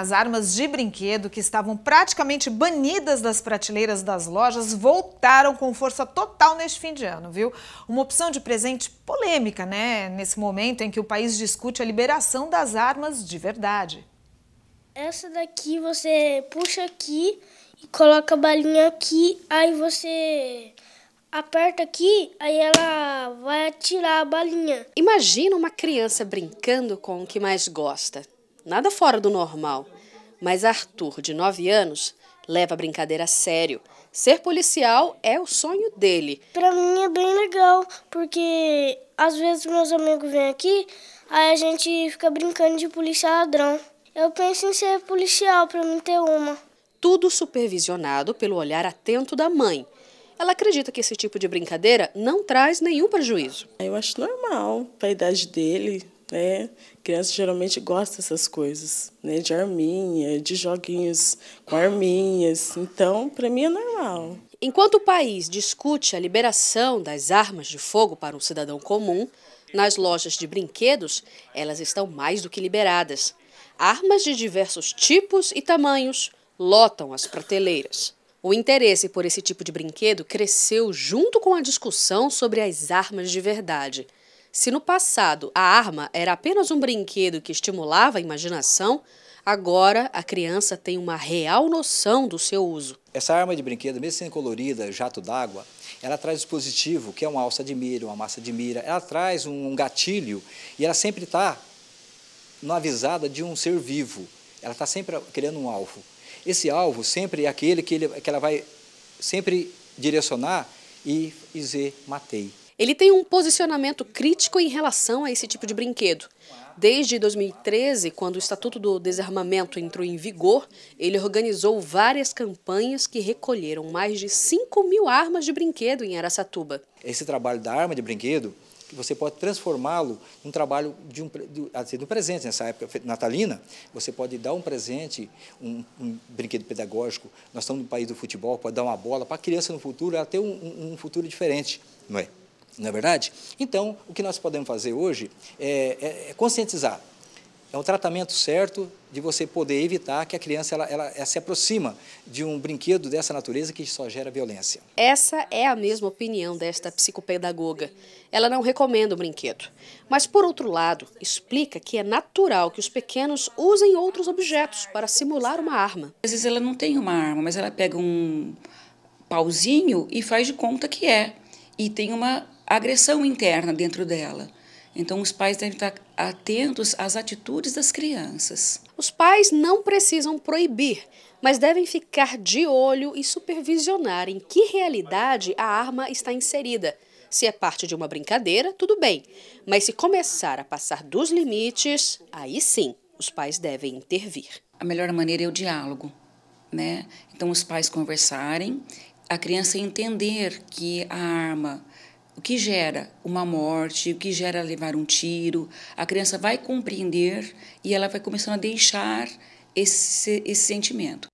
As armas de brinquedo, que estavam praticamente banidas das prateleiras das lojas, voltaram com força total neste fim de ano, viu? Uma opção de presente polêmica, né? Nesse momento em que o país discute a liberação das armas de verdade. Essa daqui você puxa aqui e coloca a balinha aqui, aí você aperta aqui, aí ela vai atirar a balinha. Imagina uma criança brincando com o que mais gosta nada fora do normal. Mas Arthur, de 9 anos, leva a brincadeira a sério. Ser policial é o sonho dele. Para mim é bem legal, porque às vezes meus amigos vêm aqui, aí a gente fica brincando de polícia ladrão. Eu penso em ser policial para mim ter uma. Tudo supervisionado pelo olhar atento da mãe. Ela acredita que esse tipo de brincadeira não traz nenhum prejuízo. Eu acho normal, para a idade dele, né? crianças geralmente gostam dessas coisas, né? De arminha, de joguinhos com arminhas. Então, para mim é normal. Enquanto o país discute a liberação das armas de fogo para um cidadão comum, nas lojas de brinquedos, elas estão mais do que liberadas. Armas de diversos tipos e tamanhos lotam as prateleiras. O interesse por esse tipo de brinquedo cresceu junto com a discussão sobre as armas de verdade. Se no passado a arma era apenas um brinquedo que estimulava a imaginação, agora a criança tem uma real noção do seu uso. Essa arma de brinquedo, mesmo sendo colorida, jato d'água, ela traz dispositivo, que é uma alça de mira, uma massa de mira, ela traz um gatilho e ela sempre está avisada de um ser vivo. Ela está sempre criando um alvo. Esse alvo sempre é aquele que, ele, que ela vai sempre direcionar e dizer matei. Ele tem um posicionamento crítico em relação a esse tipo de brinquedo. Desde 2013, quando o Estatuto do Desarmamento entrou em vigor, ele organizou várias campanhas que recolheram mais de 5 mil armas de brinquedo em Aracatuba. Esse trabalho da arma de brinquedo, você pode transformá-lo num trabalho de um, de, de um presente. Nessa época natalina, você pode dar um presente, um, um, brinquedo pedagógico. Nós estamos no país do futebol, pode dar uma bola para a criança no futuro, ela ter um, um futuro diferente, não é? não é verdade? Então, o que nós podemos fazer hoje é, é, é conscientizar. É um tratamento certo de você poder evitar que a criança ela, ela, ela, se aproxima de um brinquedo dessa natureza que só gera violência. Essa é a mesma opinião desta psicopedagoga. Ela não recomenda o brinquedo. Mas, por outro lado, explica que é natural que os pequenos usem outros objetos para simular uma arma. Às vezes ela não tem uma arma, mas ela pega um pauzinho e faz de conta que é. E tem uma agressão interna dentro dela. Então, os pais devem estar atentos às atitudes das crianças. Os pais não precisam proibir, mas devem ficar de olho e supervisionar em que realidade a arma está inserida. Se é parte de uma brincadeira, tudo bem, mas se começar a passar dos limites, aí sim os pais devem intervir. A melhor maneira é o diálogo, né? Então, os pais conversarem, a criança entender que a arma o que gera uma morte, o que gera levar um tiro, a criança vai compreender e ela vai começando a deixar esse, esse sentimento.